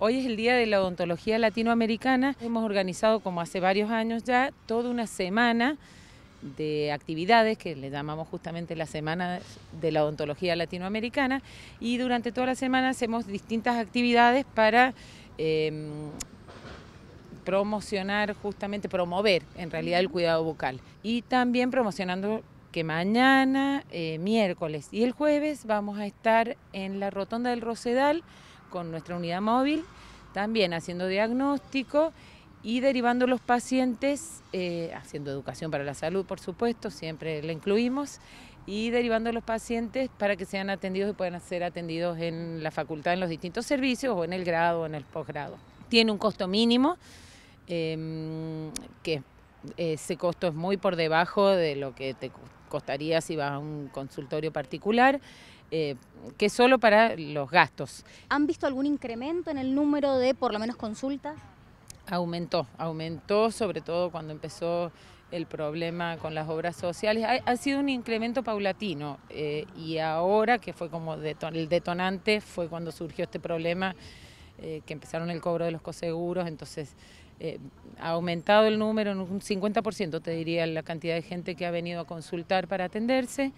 Hoy es el Día de la Odontología Latinoamericana. Hemos organizado, como hace varios años ya, toda una semana de actividades que le llamamos justamente la Semana de la Odontología Latinoamericana y durante toda la semana hacemos distintas actividades para em, promocionar, justamente promover en realidad el cuidado bucal y también promocionando que mañana, eh, miércoles y el jueves vamos a estar en la Rotonda del Rosedal con nuestra unidad móvil, también haciendo diagnóstico y derivando los pacientes, eh, haciendo educación para la salud, por supuesto, siempre la incluimos, y derivando los pacientes para que sean atendidos y puedan ser atendidos en la facultad, en los distintos servicios, o en el grado, o en el posgrado. Tiene un costo mínimo, em, que eh, ese costo es muy por debajo de lo que te cuesta costaría si vas a un consultorio particular, eh, que solo para los gastos. ¿Han visto algún incremento en el número de por lo menos consultas? Aumentó, aumentó sobre todo cuando empezó el problema con las obras sociales. Ha, sido un incremento paulatino eh, y ahora que fue como el detonante fue cuando surgió este problema eh, que empezaron el cobro de los coseguros, entonces eh, ha aumentado el número en un 50%, te diría, la cantidad de gente que ha venido a consultar para atenderse.